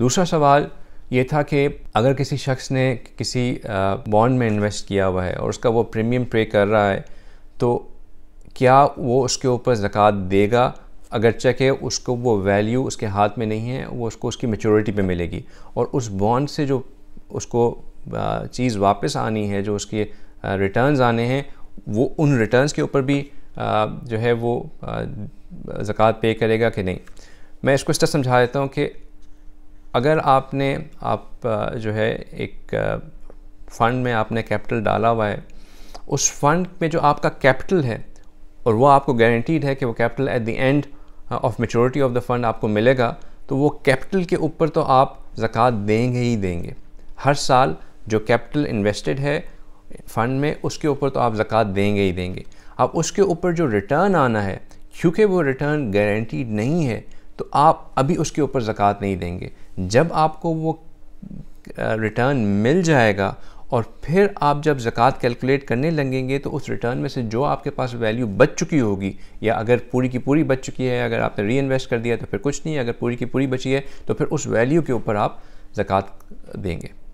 दूसरा सवाल ये था कि अगर किसी शख्स ने किसी बॉन्ड में इन्वेस्ट किया हुआ है और उसका वो प्रीमियम पे कर रहा है तो क्या वो उसके ऊपर ज़क़़त देगा अगरचे है उसको वो वैल्यू उसके हाथ में नहीं है वो उसको उसकी मेचोरिटी पे मिलेगी और उस बॉन्ड से जो उसको चीज़ वापस आनी है जो उसके रिटर्न्स आने हैं वो उन रिटर्न्स के ऊपर भी जो है वो ज़क़़त पे करेगा कि नहीं मैं इसको इस तरह समझा देता हूँ कि अगर आपने आप जो है एक फ़ंड में आपने कैपिटल डाला हुआ है उस फंड में जो आपका कैपिटल है और वो आपको गारंटीड है कि वो capital at the end of maturity of the fund आपको मिलेगा तो वो कैपिटल के ऊपर तो आप ज़क़़त देंगे ही देंगे हर साल जो कैपिटल इन्वेस्टेड है फ़ंड में उसके ऊपर तो आप ज़क़़त देंगे ही देंगे अब उसके ऊपर जो रिटर्न आना है क्योंकि वो रिटर्न गारंटीड नहीं है तो आप अभी उसके ऊपर ज़क़़त नहीं देंगे जब आपको वो रिटर्न मिल जाएगा और फिर आप जब ज़क़़त कैलकुलेट करने लगेंगे तो उस रिटर्न में से जो आपके पास वैल्यू बच चुकी होगी या अगर पूरी की पूरी बच चुकी है अगर आपने री इन्वेस्ट कर दिया तो फिर कुछ नहीं है अगर पूरी की पूरी बची है तो फिर उस वैल्यू के ऊपर आप ज़क़़त देंगे